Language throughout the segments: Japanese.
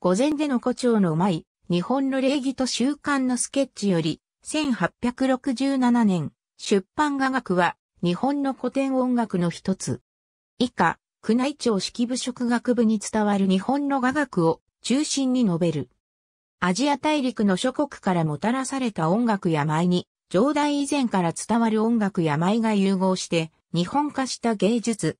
御前での胡蝶の舞、日本の礼儀と習慣のスケッチより、1867年、出版画学は、日本の古典音楽の一つ。以下、宮内庁式部職学部に伝わる日本の雅楽を中心に述べる。アジア大陸の諸国からもたらされた音楽や舞に、上代以前から伝わる音楽や舞が融合して、日本化した芸術。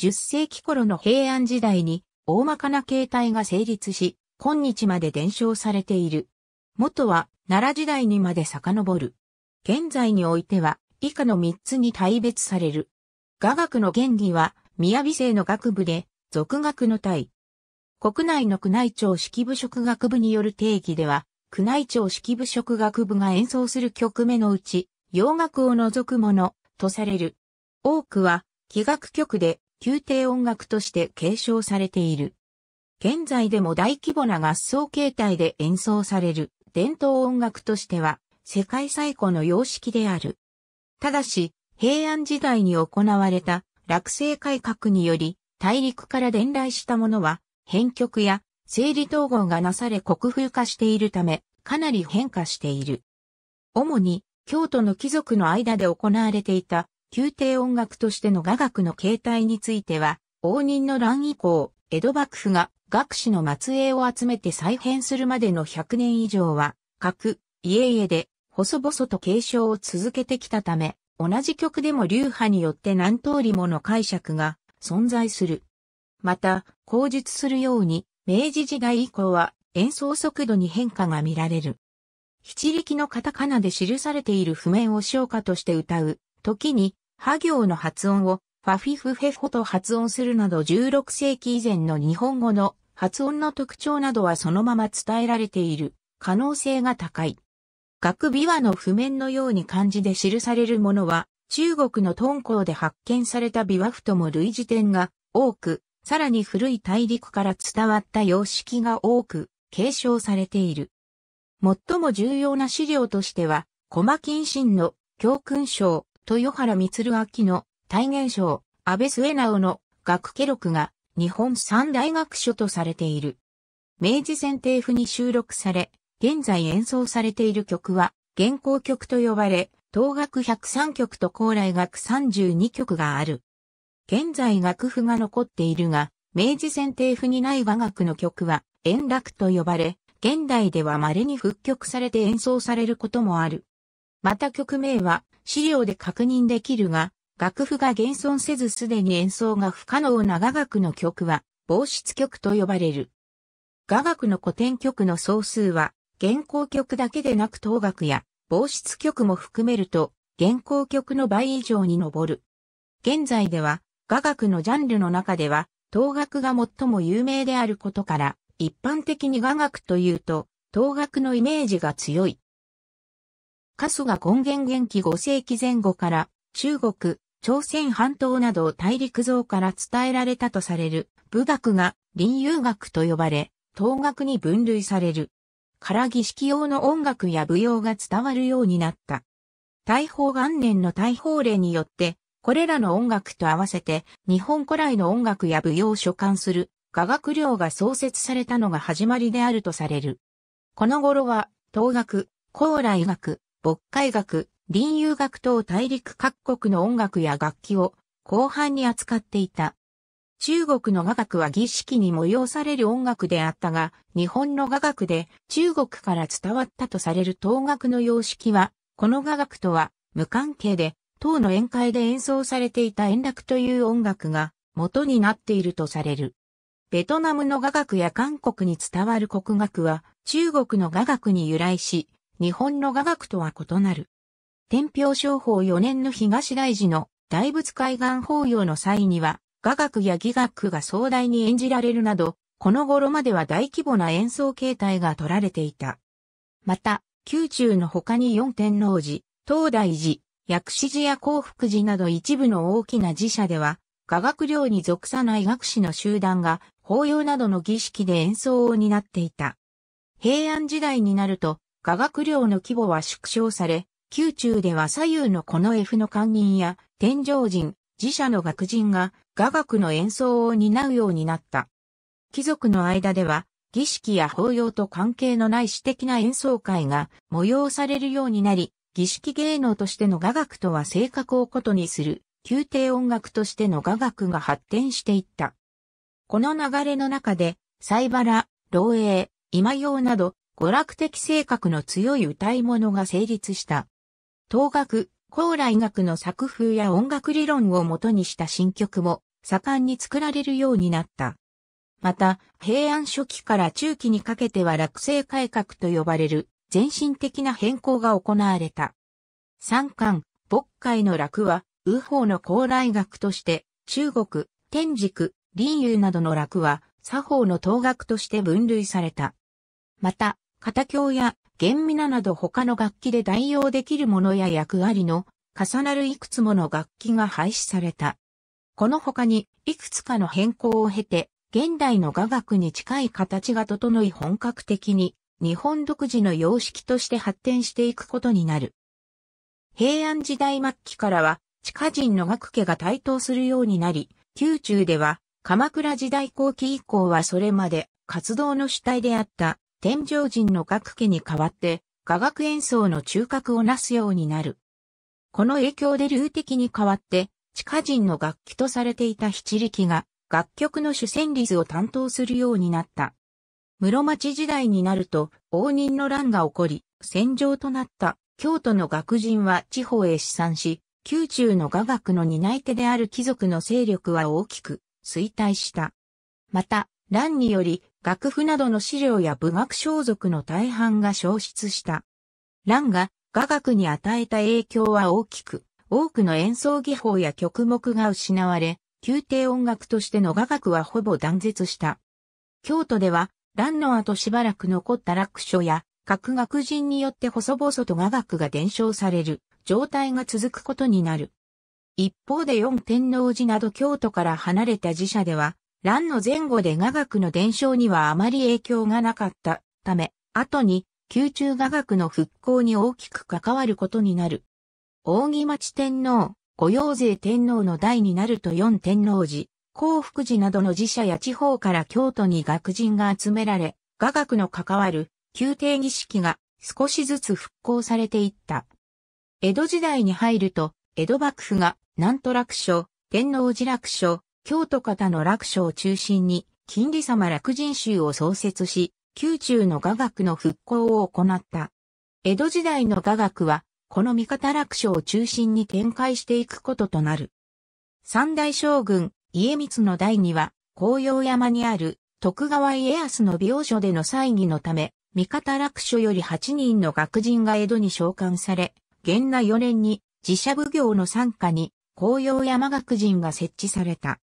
10世紀頃の平安時代に、大まかな形態が成立し、今日まで伝承されている。元は奈良時代にまで遡る。現在においては以下の3つに大別される。雅楽の原理は宮美生の学部で俗学の体。国内の宮内庁式部職学部による定義では、宮内庁式部職学部が演奏する曲目のうち、洋楽を除くものとされる。多くは、器楽曲で宮廷音楽として継承されている。現在でも大規模な合奏形態で演奏される伝統音楽としては世界最古の様式である。ただし、平安時代に行われた落成改革により大陸から伝来したものは編曲や整理統合がなされ国風化しているためかなり変化している。主に京都の貴族の間で行われていた宮廷音楽としての雅楽の形態については、応仁の乱以降、江戸幕府が学士の末裔を集めて再編するまでの100年以上は、各家々で細々と継承を続けてきたため、同じ曲でも流派によって何通りもの解釈が存在する。また、口述するように、明治時代以降は演奏速度に変化が見られる。七力のカタカナで記されている譜面を唱歌として歌う、時に、ハ行の発音を、ファフィフフェフォと発音するなど16世紀以前の日本語の発音の特徴などはそのまま伝えられている可能性が高い。学琵琶の譜面のように漢字で記されるものは、中国の敦煌で発見された琵琶譜とも類似点が多く、さらに古い大陸から伝わった様式が多く継承されている。最も重要な資料としては、小金神の教訓章、豊原光明の体現賞、安倍末直の学家録が日本三大学書とされている。明治選定譜に収録され、現在演奏されている曲は、現行曲と呼ばれ、東学103曲と高麗学32曲がある。現在楽譜が残っているが、明治選定譜にない和楽の曲は、円楽と呼ばれ、現代では稀に復曲されて演奏されることもある。また曲名は、資料で確認できるが、楽譜が現存せずすでに演奏が不可能な雅楽の曲は、防湿曲と呼ばれる。雅楽の古典曲の総数は、現行曲だけでなく当楽や防湿曲も含めると、現行曲の倍以上に上る。現在では、雅楽のジャンルの中では、当楽が最も有名であることから、一般的に雅楽というと、当楽のイメージが強い。カスが根源元気5世紀前後から中国、朝鮮半島など大陸像から伝えられたとされる武学が林遊学と呼ばれ、東学に分類される。から儀式用の音楽や舞踊が伝わるようになった。大宝元年の大宝令によって、これらの音楽と合わせて日本古来の音楽や舞踊を所管する雅楽寮が創設されたのが始まりであるとされる。この頃は、東学、高来学、渤海学、林遊学等大陸各国の音楽や楽器を広範に扱っていた。中国の雅楽は儀式に催される音楽であったが、日本の雅楽で中国から伝わったとされる東楽の様式は、この雅楽とは無関係で、当の宴会で演奏されていた円楽という音楽が元になっているとされる。ベトナムの雅楽や韓国に伝わる国楽は中国の雅楽に由来し、日本の雅楽とは異なる。天平商法4年の東大寺の大仏海岸法要の際には、雅楽や義楽が壮大に演じられるなど、この頃までは大規模な演奏形態が取られていた。また、宮中の他に四天王寺、東大寺、薬師寺や幸福寺など一部の大きな寺社では、雅楽寮に属さない学士の集団が、法要などの儀式で演奏を担っていた。平安時代になると、画学量の規模は縮小され、宮中では左右のこの F の官人や天井人、自社の学人が雅楽の演奏を担うようになった。貴族の間では、儀式や法要と関係のない私的な演奏会が催されるようになり、儀式芸能としての雅楽とは性格を異にする、宮廷音楽としての雅楽が発展していった。この流れの中で、サイバラ、漏洩、今用など、娯楽的性格の強い歌い物が成立した。東学、高麗学の作風や音楽理論をもとにした新曲も盛んに作られるようになった。また、平安初期から中期にかけては落成改革と呼ばれる全身的な変更が行われた。三巻、牧会の楽は、右方の高麗学として、中国、天竺、林遊などの楽は、左方の東学として分類された。また、型鏡や弦ナなど他の楽器で代用できるものや役割の重なるいくつもの楽器が廃止された。この他にいくつかの変更を経て現代の雅楽に近い形が整い本格的に日本独自の様式として発展していくことになる。平安時代末期からは地下人の楽家が台頭するようになり、宮中では鎌倉時代後期以降はそれまで活動の主体であった天上人の各家に代わって、雅楽演奏の中核をなすようになる。この影響で流的に代わって、地下人の楽器とされていた七力が、楽曲の主旋律を担当するようになった。室町時代になると、応仁の乱が起こり、戦場となった京都の学人は地方へ資産し、宮中の雅楽の担い手である貴族の勢力は大きく衰退した。また、乱により楽譜などの資料や部学装束の大半が消失した。蘭が雅楽に与えた影響は大きく、多くの演奏技法や曲目が失われ、宮廷音楽としての雅楽はほぼ断絶した。京都では、蘭の後しばらく残った楽書や、各学人によって細々と雅楽が伝承される状態が続くことになる。一方で四天王寺など京都から離れた寺社では、乱の前後で雅楽の伝承にはあまり影響がなかったため、後に宮中雅楽の復興に大きく関わることになる。扇町天皇、御用税天皇の代になると四天皇寺、幸福寺などの寺社や地方から京都に学人が集められ、雅楽の関わる宮廷儀式が少しずつ復興されていった。江戸時代に入ると、江戸幕府が南都楽所、天皇寺楽所、京都方の楽書を中心に、金利様楽人集を創設し、宮中の雅楽の復興を行った。江戸時代の雅楽は、この三方楽書を中心に展開していくこととなる。三大将軍、家光の第二は、紅葉山にある徳川家康の病所での祭儀のため、三方楽書より八人の学人が江戸に召喚され、元那四年に自社奉行の参加に紅葉山学人が設置された。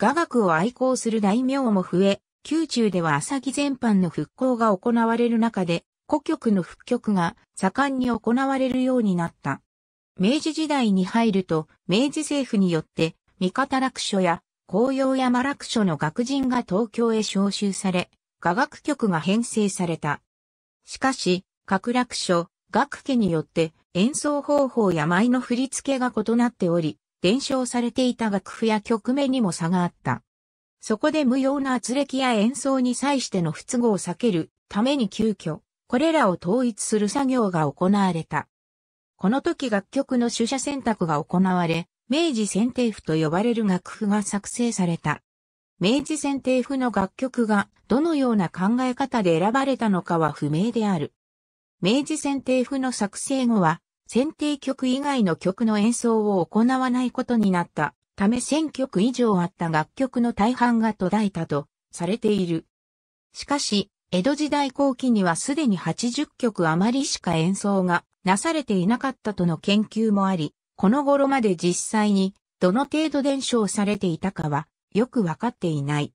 雅楽を愛好する大名も増え、宮中では浅木全般の復興が行われる中で、古曲の復曲が盛んに行われるようになった。明治時代に入ると、明治政府によって、三方楽書や紅葉山楽書の学人が東京へ召集され、雅楽曲が編成された。しかし、各楽書、楽家によって演奏方法や舞の振り付けが異なっており、伝承されていた楽譜や曲名にも差があった。そこで無用な圧力や演奏に際しての不都合を避けるために急遽、これらを統一する作業が行われた。この時楽曲の取捨選択が行われ、明治選定譜と呼ばれる楽譜が作成された。明治選定譜の楽曲がどのような考え方で選ばれたのかは不明である。明治選定譜の作成後は選定曲以外の曲の演奏を行わないことになったため1000曲以上あった楽曲の大半が途絶えたとされている。しかし、江戸時代後期にはすでに80曲余りしか演奏がなされていなかったとの研究もあり、この頃まで実際にどの程度伝承されていたかはよくわかっていない。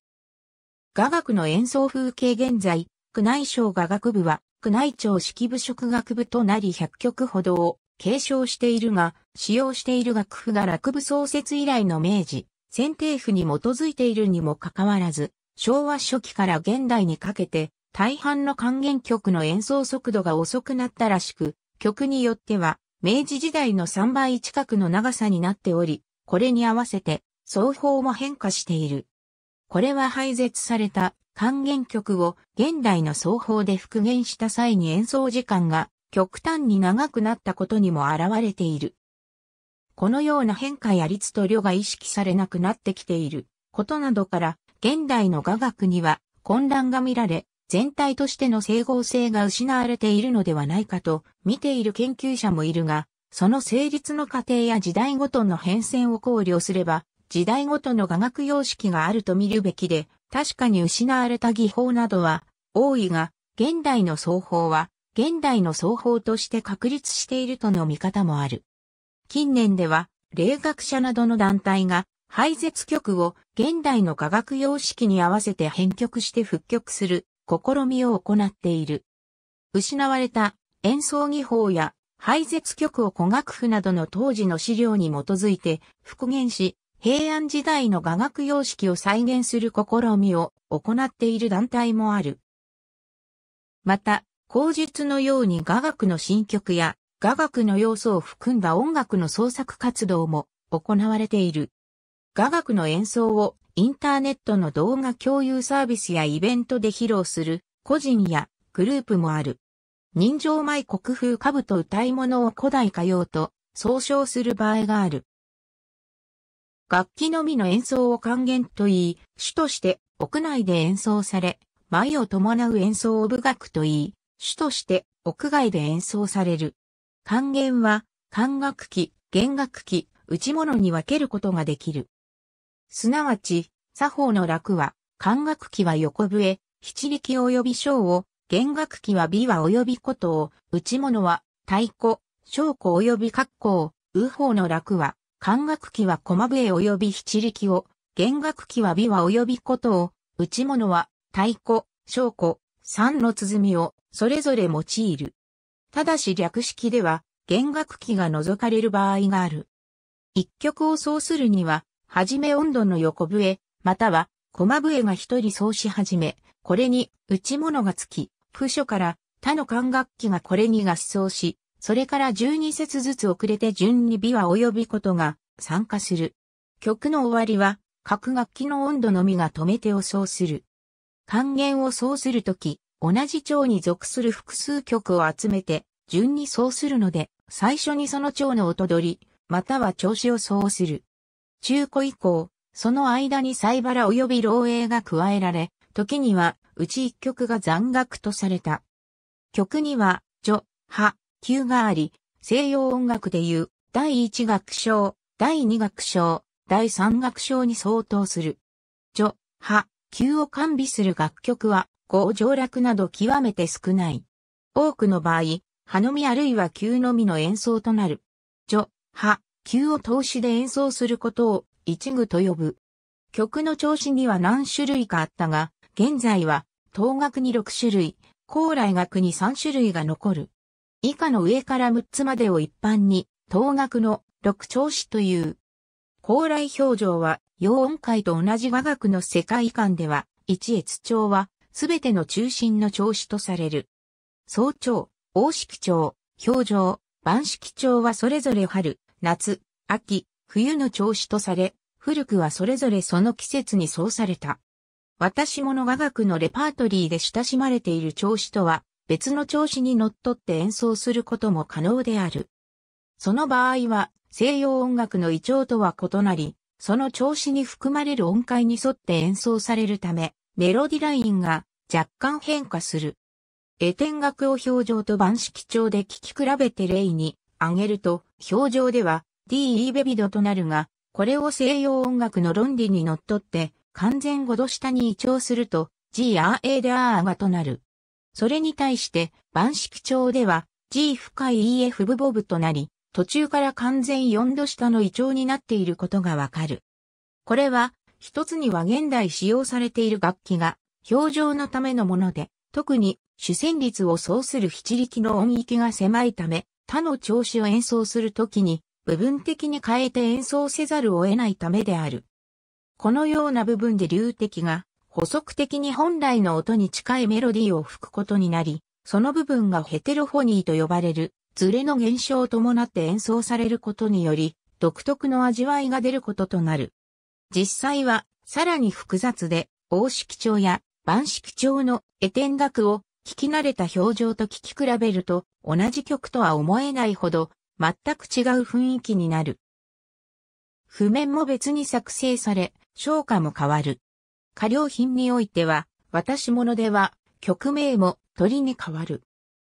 雅楽の演奏風景現在、宮内省雅楽部は宮内庁式部職学部となり100曲ほどを継承しているが、使用している楽譜が楽部創設以来の明治、選定譜に基づいているにもかかわらず、昭和初期から現代にかけて、大半の還元曲の演奏速度が遅くなったらしく、曲によっては、明治時代の3倍近くの長さになっており、これに合わせて、奏法も変化している。これは廃絶された還元曲を現代の奏法で復元した際に演奏時間が極端に長くなったことにも現れている。このような変化や律と量が意識されなくなってきていることなどから現代の雅楽には混乱が見られ全体としての整合性が失われているのではないかと見ている研究者もいるが、その成立の過程や時代ごとの変遷を考慮すれば、時代ごとの雅楽様式があると見るべきで、確かに失われた技法などは多いが、現代の奏法は、現代の奏法として確立しているとの見方もある。近年では、霊学者などの団体が、廃絶曲を現代の科学様式に合わせて編曲して復曲する試みを行っている。失われた演奏技法や廃絶曲を古楽譜などの当時の資料に基づいて復元し、平安時代の雅楽様式を再現する試みを行っている団体もある。また、口述のように雅楽の新曲や雅楽の要素を含んだ音楽の創作活動も行われている。雅楽の演奏をインターネットの動画共有サービスやイベントで披露する個人やグループもある。人情舞国風兜歌い物を古代歌謡と総称する場合がある。楽器のみの演奏を還元と言い、主として屋内で演奏され、舞を伴う演奏を部楽と言い、主として屋外で演奏される。還元は、管楽器、弦楽器、内物に分けることができる。すなわち、作法の楽は、管楽器は横笛、七力及び小を、弦楽器は美は及びことを、内物は、太鼓、小鼓及び格好、右方の楽は、管楽器は駒笛及び七力を、弦楽器は琵琶及びことを、内物は太鼓、小鼓、三の鼓をそれぞれ用いる。ただし略式では弦楽器が除かれる場合がある。一曲を奏するには、はじめ音頭の横笛、または駒笛が一人奏し始め、これに内物がつき、譜書から他の管楽器がこれに合奏し、それから12節ずつ遅れて順に美は及びことが参加する。曲の終わりは、各楽器の温度のみが止めてをそうする。還元をそうするとき、同じ調に属する複数曲を集めて、順にそうするので、最初にその調の音取り、または調子をそうする。中古以降、その間にサイバラ及び漏洩が加えられ、時には、うち一曲が残楽とされた。曲には、序、派、級があり、西洋音楽でいう第一楽章、第二楽章、第三楽章に相当する。序、派、級を完備する楽曲は、五上楽など極めて少ない。多くの場合、波のみあるいは級のみの演奏となる。序、派、級を通しで演奏することを一具と呼ぶ。曲の調子には何種類かあったが、現在は、当楽に6種類、高麗楽に3種類が残る。以下の上から6つまでを一般に、等額の六調子という。高麗表情は、陽音階と同じ雅学の世界観では、一越調は、すべての中心の調子とされる。早朝、大式調、表情、晩式調はそれぞれ春、夏、秋、冬の調子とされ、古くはそれぞれその季節にそうされた。私もの雅楽のレパートリーで親しまれている調子とは、別の調子にのっとって演奏することも可能である。その場合は、西洋音楽の胃腸とは異なり、その調子に含まれる音階に沿って演奏されるため、メロディラインが若干変化する。絵天楽を表情と番式調で聴き比べて例に挙げると、表情では D.E. ベビドとなるが、これを西洋音楽の論理にのっとって、完全5度下に移調すると、G.R.A. D・ R がとなる。それに対して、万式町では G 深い EF 部ボブとなり、途中から完全4度下の胃腸になっていることがわかる。これは、一つには現代使用されている楽器が、表情のためのもので、特に主旋律を奏する七力の音域が狭いため、他の調子を演奏するときに、部分的に変えて演奏せざるを得ないためである。このような部分で流敵が、補足的に本来の音に近いメロディーを吹くことになり、その部分がヘテロフォニーと呼ばれる、ズレの現象を伴って演奏されることにより、独特の味わいが出ることとなる。実際は、さらに複雑で、大式調や万式調の絵点楽を聞き慣れた表情と聞き比べると、同じ曲とは思えないほど、全く違う雰囲気になる。譜面も別に作成され、唱歌も変わる。過料品においては、渡し物では、曲名も鳥に変わる。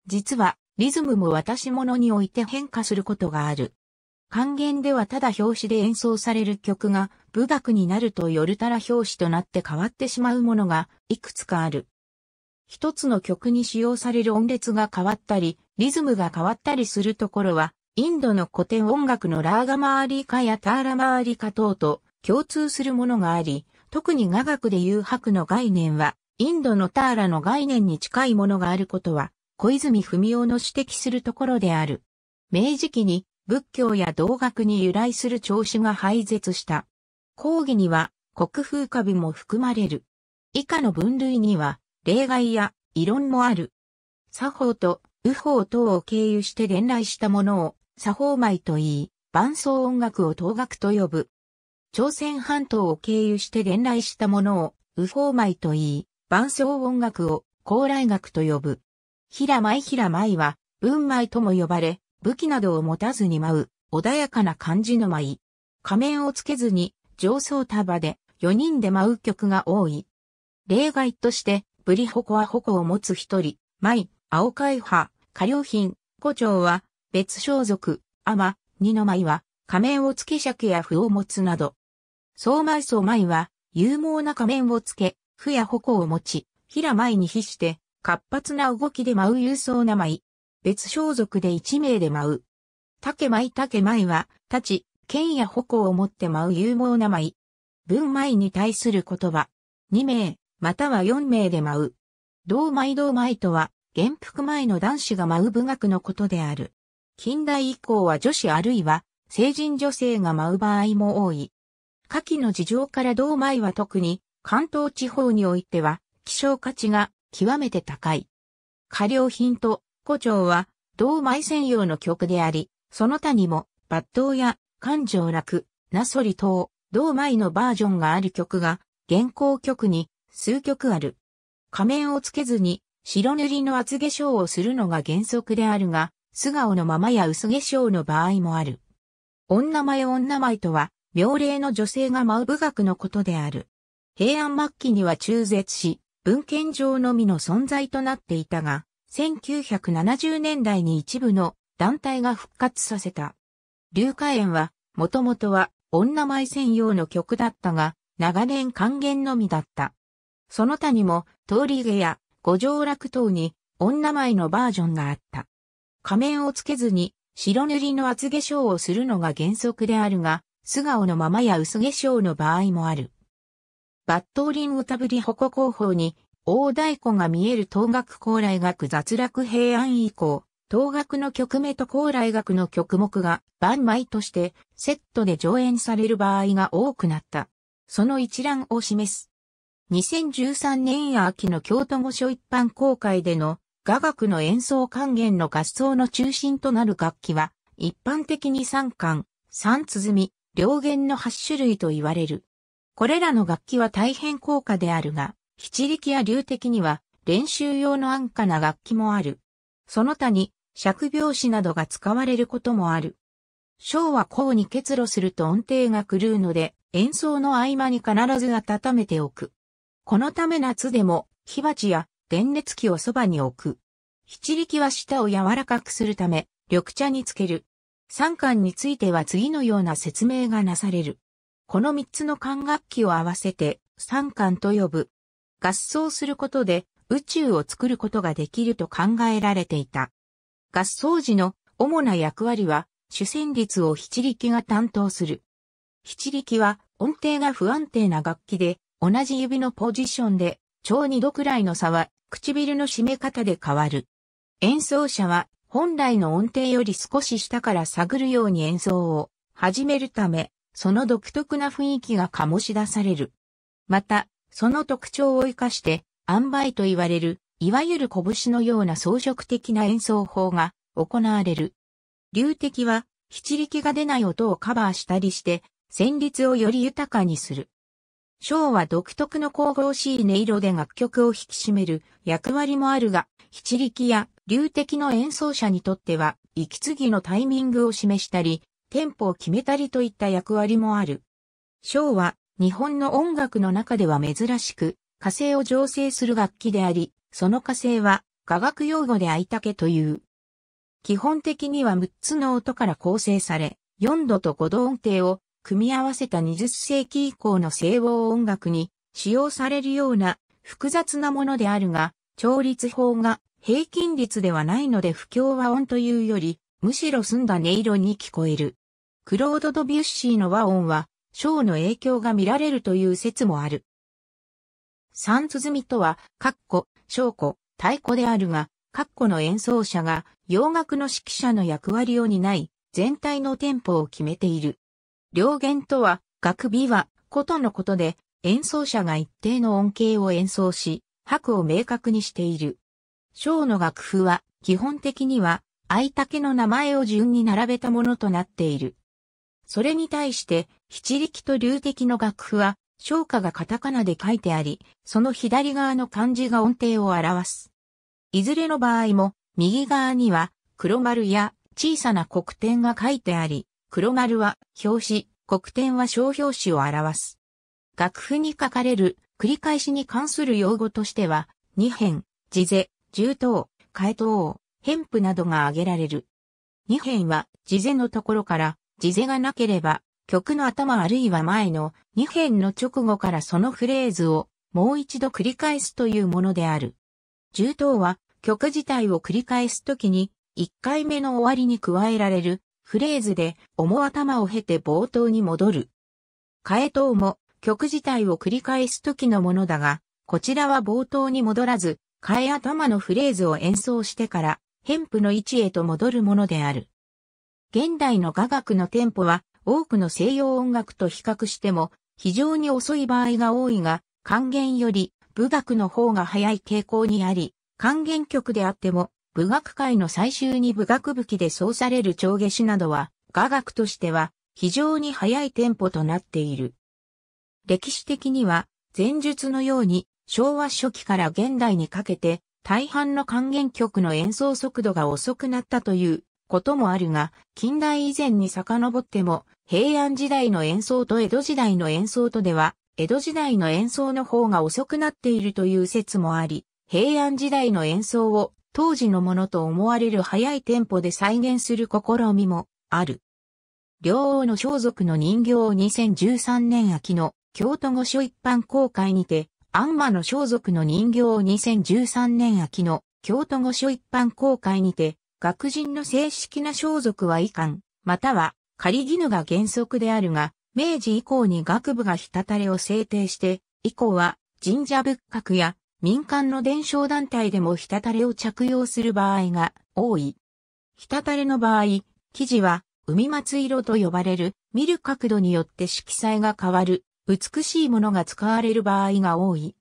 実は、リズムも渡し物において変化することがある。還元ではただ表紙で演奏される曲が、部楽になるとよるたら表紙となって変わってしまうものが、いくつかある。一つの曲に使用される音列が変わったり、リズムが変わったりするところは、インドの古典音楽のラーガマーリーカやターラマーリカ等と共通するものがあり、特に雅楽で誘う白の概念は、インドのターラの概念に近いものがあることは、小泉文雄の指摘するところである。明治期に仏教や道学に由来する調子が廃絶した。講義には国風歌ビも含まれる。以下の分類には例外や異論もある。作法と右法等を経由して伝来したものを作法米と言い、伴奏音楽を道楽と呼ぶ。朝鮮半島を経由して伝来したものを、ウフォーマイと言い、伴奏音楽を、高麗楽と呼ぶ。平舞平舞は、文舞とも呼ばれ、武器などを持たずに舞う、穏やかな感じの舞。仮面をつけずに、上層束で、四人で舞う曲が多い。例外として、ブリホコはホコを持つ一人、舞、青海派、下良品、胡蝶は、別装束、アマ、二の舞は、仮面をつけ尺や符を持つなど、相埋相舞は、勇猛な仮面をつけ、負や矛を持ち、平舞に比して、活発な動きで舞う勇壮な舞。別装束で一名で舞う。竹舞竹舞は、立ち、剣や矛を持って舞う勇猛な舞。文舞に対する言葉。二名、または四名で舞う。同舞同舞とは、元服前の男子が舞う部学のことである。近代以降は女子あるいは、成人女性が舞う場合も多い。下記の事情から銅米は特に関東地方においては希少価値が極めて高い。過料品と胡蝶は銅米専用の曲であり、その他にも抜刀や感情楽、ナソリ等、銅米のバージョンがある曲が現行曲に数曲ある。仮面をつけずに白塗りの厚化粧をするのが原則であるが、素顔のままや薄化粧の場合もある。女前女前とは、妙齢の女性が舞う舞学のことである。平安末期には中絶し、文献上のみの存在となっていたが、1970年代に一部の団体が復活させた。龍華園は、もともとは女舞専用の曲だったが、長年還元のみだった。その他にも、通り下や五条楽等に女舞のバージョンがあった。仮面をつけずに白塗りの厚化粧をするのが原則であるが、素顔のままや薄化粧の場合もある。抜刀をたぶり護工法に、大太鼓が見える東学高麗学雑落平安以降、東学の曲目と高麗学の曲目が万枚としてセットで上演される場合が多くなった。その一覧を示す。2013年秋の京都御所一般公開での雅楽の演奏還元の合奏の中心となる楽器は、一般的に三巻、三鼓、両弦の8種類と言われる。これらの楽器は大変高価であるが、七力や流的には練習用の安価な楽器もある。その他に、尺拍子などが使われることもある。小は高に結露すると音程が狂うので、演奏の合間に必ず温めておく。このため夏でも、火鉢や電熱器をそばに置く。七力は舌を柔らかくするため、緑茶につける。3巻については次のような説明がなされる。この3つの管楽器を合わせて3巻と呼ぶ。合奏することで宇宙を作ることができると考えられていた。合奏時の主な役割は主旋律を七力が担当する。七力は音程が不安定な楽器で同じ指のポジションで超二度くらいの差は唇の締め方で変わる。演奏者は本来の音程より少し下から探るように演奏を始めるため、その独特な雰囲気が醸し出される。また、その特徴を活かして、塩梅と言われる、いわゆる拳のような装飾的な演奏法が行われる。流滴は、七力が出ない音をカバーしたりして、旋律をより豊かにする。ショーは独特の神々しい音色で楽曲を引き締める役割もあるが、七力や流的の演奏者にとっては、息継ぎのタイミングを示したり、テンポを決めたりといった役割もある。ショーは日本の音楽の中では珍しく、火星を醸成する楽器であり、その火星は雅楽用語でた竹という。基本的には6つの音から構成され、4度と5度音程を組み合わせた20世紀以降の西欧音楽に使用されるような複雑なものであるが、調律法が平均率ではないので不協和音というより、むしろ澄んだ音色に聞こえる。クロード・ドビュッシーの和音は、ショーの影響が見られるという説もある。三鼓とは、ッコ、小弧、太鼓であるが、ッコの演奏者が洋楽の指揮者の役割を担い、全体のテンポを決めている。両弦とは、楽美は、ことのことで、演奏者が一定の音形を演奏し、拍を明確にしている。章の楽譜は、基本的には、相竹の名前を順に並べたものとなっている。それに対して、七力と流的の楽譜は、章歌がカタカナで書いてあり、その左側の漢字が音程を表す。いずれの場合も、右側には、黒丸や小さな黒点が書いてあり、黒丸は表紙、黒点は小表紙を表す。楽譜に書かれる繰り返しに関する用語としては、二辺、字勢、重等、解等、偏譜などが挙げられる。二辺は字勢のところから、字勢がなければ、曲の頭あるいは前の二辺の直後からそのフレーズをもう一度繰り返すというものである。重等は曲自体を繰り返すときに、一回目の終わりに加えられるフレーズで、重頭を経て冒頭に戻る。替え頭も曲自体を繰り返す時のものだが、こちらは冒頭に戻らず、替え頭のフレーズを演奏してから、偏譜の位置へと戻るものである。現代の雅楽のテンポは、多くの西洋音楽と比較しても、非常に遅い場合が多いが、還元より、舞楽の方が早い傾向にあり、還元曲であっても、武学界の最終に武学武器で奏される長下詩などは、雅楽としては非常に早いテンポとなっている。歴史的には、前述のように昭和初期から現代にかけて、大半の還元曲の演奏速度が遅くなったということもあるが、近代以前に遡っても、平安時代の演奏と江戸時代の演奏とでは、江戸時代の演奏の方が遅くなっているという説もあり、平安時代の演奏を当時のものと思われる早いテンポで再現する試みもある。両王の装束の人形を2013年秋の京都御所一般公開にて、アンマの装束の人形を2013年秋の京都御所一般公開にて、学人の正式な装束は遺憾、または仮義務が原則であるが、明治以降に学部がひたたれを制定して、以降は神社仏閣や民間の伝承団体でもひたたれを着用する場合が多い。ひたたれの場合、生地は海松色と呼ばれる見る角度によって色彩が変わる美しいものが使われる場合が多い。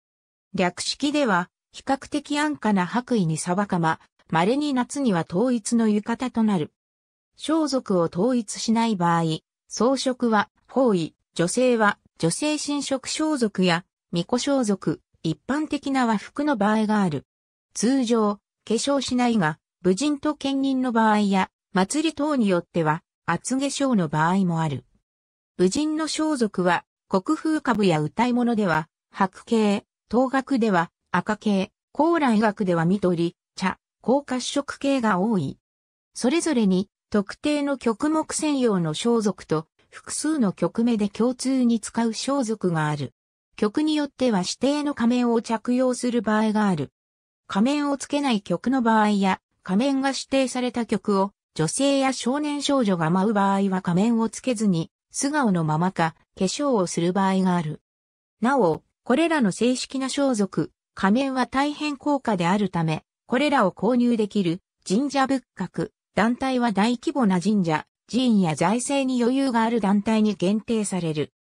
略式では比較的安価な白衣にサバカマ、稀に夏には統一の浴衣となる。装束を統一しない場合、装飾は包囲、女性は女性侵食装束や巫女装束、一般的な和服の場合がある。通常、化粧しないが、武人と兼任の場合や、祭り等によっては、厚化粧の場合もある。武人の装束は、国風株や歌い物では、白系、東学では、赤系、高麗学では緑、茶、高褐色系が多い。それぞれに、特定の曲目専用の装束と、複数の曲目で共通に使う装束がある。曲によっては指定の仮面を着用する場合がある。仮面をつけない曲の場合や、仮面が指定された曲を女性や少年少女が舞う場合は仮面をつけずに、素顔のままか化粧をする場合がある。なお、これらの正式な装束、仮面は大変高価であるため、これらを購入できる神社仏閣、団体は大規模な神社、寺院や財政に余裕がある団体に限定される。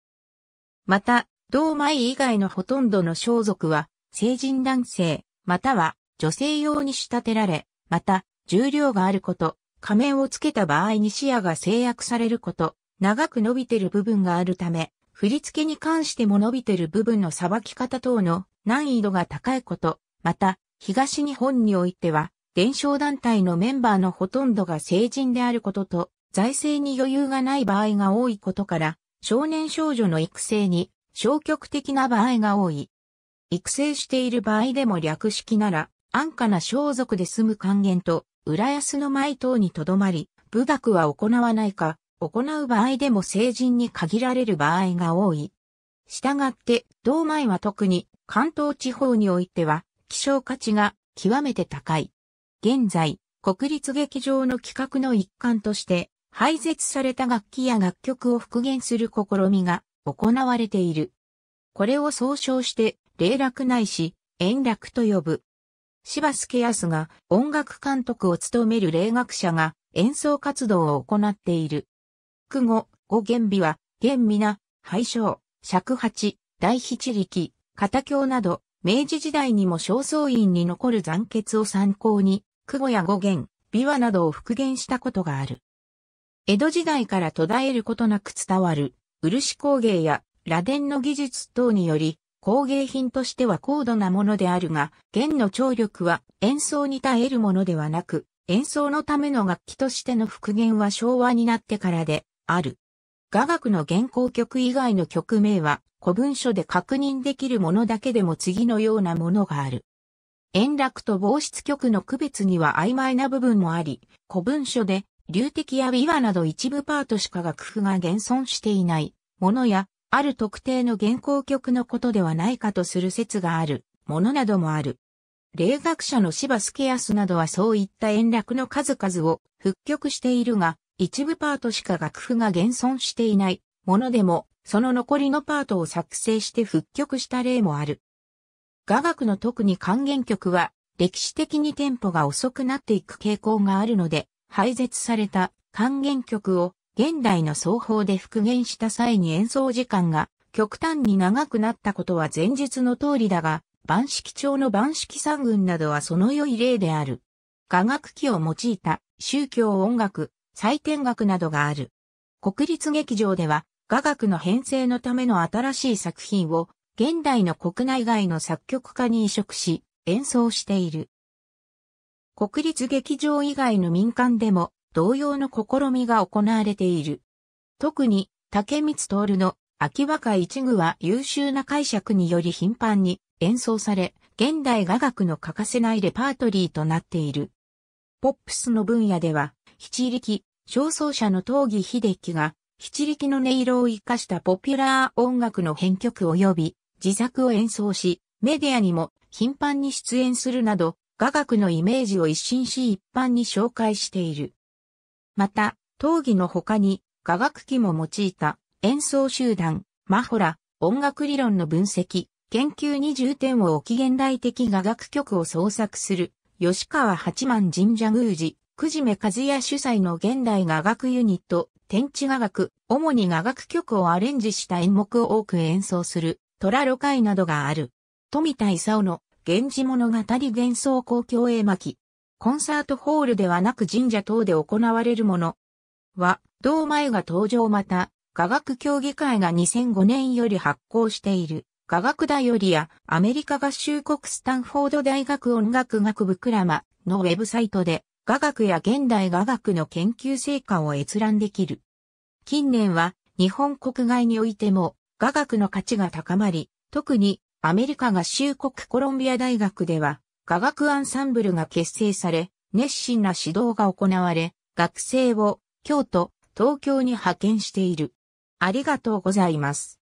また、同米以外のほとんどの装束は、成人男性、または女性用に仕立てられ、また、重量があること、仮面をつけた場合に視野が制約されること、長く伸びてる部分があるため、振り付けに関しても伸びてる部分のさばき方等の難易度が高いこと、また、東日本においては、伝承団体のメンバーのほとんどが成人であることと、財政に余裕がない場合が多いことから、少年少女の育成に消極的な場合が多い。育成している場合でも略式なら、安価な装束で済む還元と、浦安の舞等にとどまり、部学は行わないか、行う場合でも成人に限られる場合が多い。したがって、同前は特に関東地方においては、希少価値が極めて高い。現在、国立劇場の企画の一環として、廃絶された楽器や楽曲を復元する試みが行われている。これを総称して、霊楽ないし、円楽と呼ぶ。柴助康が音楽監督を務める霊学者が演奏活動を行っている。句語、語源美は、美な、拝章、尺八、大七力、片京など、明治時代にも正倉院に残る残血を参考に、句語や語源、美和などを復元したことがある。江戸時代から途絶えることなく伝わる漆工芸や螺鈿の技術等により、工芸品としては高度なものであるが、弦の張力は演奏に耐えるものではなく、演奏のための楽器としての復元は昭和になってからである。雅楽の原稿曲以外の曲名は古文書で確認できるものだけでも次のようなものがある。円楽と防湿曲の区別には曖昧な部分もあり、古文書で流滴や琵琶など一部パートしか楽譜が現存していないものや、ある特定の原稿曲のことではないかとする説があるものなどもある。霊学者の芝助康などはそういった円楽の数々を復曲しているが、一部パートしか楽譜が現存していないものでも、その残りのパートを作成して復曲した例もある。雅楽の特に還元曲は、歴史的にテンポが遅くなっていく傾向があるので、廃絶された還元曲を現代の奏法で復元した際に演奏時間が極端に長くなったことは前述の通りだが、万式調の万式三群などはその良い例である。雅楽器を用いた宗教音楽、採点学などがある。国立劇場では雅楽の編成のための新しい作品を現代の国内外の作曲家に移植し演奏している。国立劇場以外の民間でも同様の試みが行われている。特に竹光徹の秋若一具は優秀な解釈により頻繁に演奏され、現代雅楽の欠かせないレパートリーとなっている。ポップスの分野では、七力、焦燥者の東義秀樹が、七力の音色を活かしたポピュラー音楽の編曲及び自作を演奏し、メディアにも頻繁に出演するなど、雅楽のイメージを一新し一般に紹介している。また、闘技の他に雅楽器も用いた演奏集団、マホラ、音楽理論の分析、研究に重点を置き現代的雅楽曲を創作する、吉川八幡神社宮司、くじめ和也主催の現代雅楽ユニット、天地雅楽、主に雅楽曲をアレンジした演目を多く演奏する、虎路会などがある。富田勲の源氏物語幻想公共絵巻。コンサートホールではなく神社等で行われるものは、同前が登場また、科学協議会が2005年より発行している、科学だよりやアメリカ合衆国スタンフォード大学音楽学部クラマのウェブサイトで、科学や現代科学の研究成果を閲覧できる。近年は、日本国外においても、科学の価値が高まり、特にアメリカ合衆国コロンビア大学では、科学アンサンブルが結成され、熱心な指導が行われ、学生を京都、東京に派遣している。ありがとうございます。